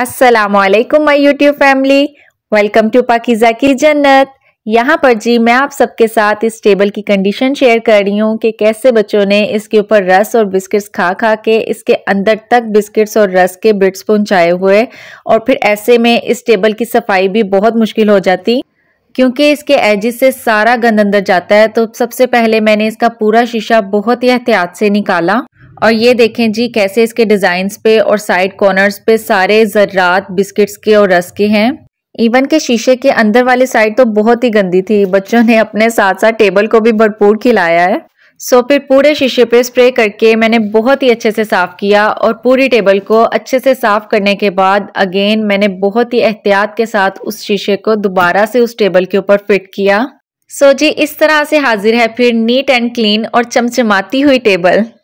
असलकम my YouTube family welcome to Pakiza की जन्नत यहाँ पर जी मैं आप सबके साथ इस टेबल की कंडीशन शेयर कर रही हूँ कि कैसे बच्चों ने इसके ऊपर रस और बिस्किट्स खा खा के इसके अंदर तक बिस्किट्स और रस के बिट्स पहुँचाए हुए और फिर ऐसे में इस टेबल की सफाई भी बहुत मुश्किल हो जाती क्योंकि इसके एजिस से सारा गंद अंदर जाता है तो सबसे पहले मैंने इसका पूरा शीशा बहुत ही एहतियात से निकाला और ये देखें जी कैसे इसके डिजाइन पे और साइड कॉर्नर्स पे सारे ज़र्रात बिस्किट्स के और रस के हैं इवन के शीशे के अंदर वाली साइड तो बहुत ही गंदी थी बच्चों ने अपने साथ साथ टेबल को भी भरपूर खिलाया है सो फिर पूरे शीशे पे स्प्रे करके मैंने बहुत ही अच्छे से साफ़ किया और पूरी टेबल को अच्छे से साफ़ करने के बाद अगेन मैंने बहुत ही एहतियात के साथ उस शीशे को दोबारा से उस टेबल के ऊपर फिट किया सो so जी इस तरह से हाजिर है फिर नीट एंड क्लीन और चमचमाती हुई टेबल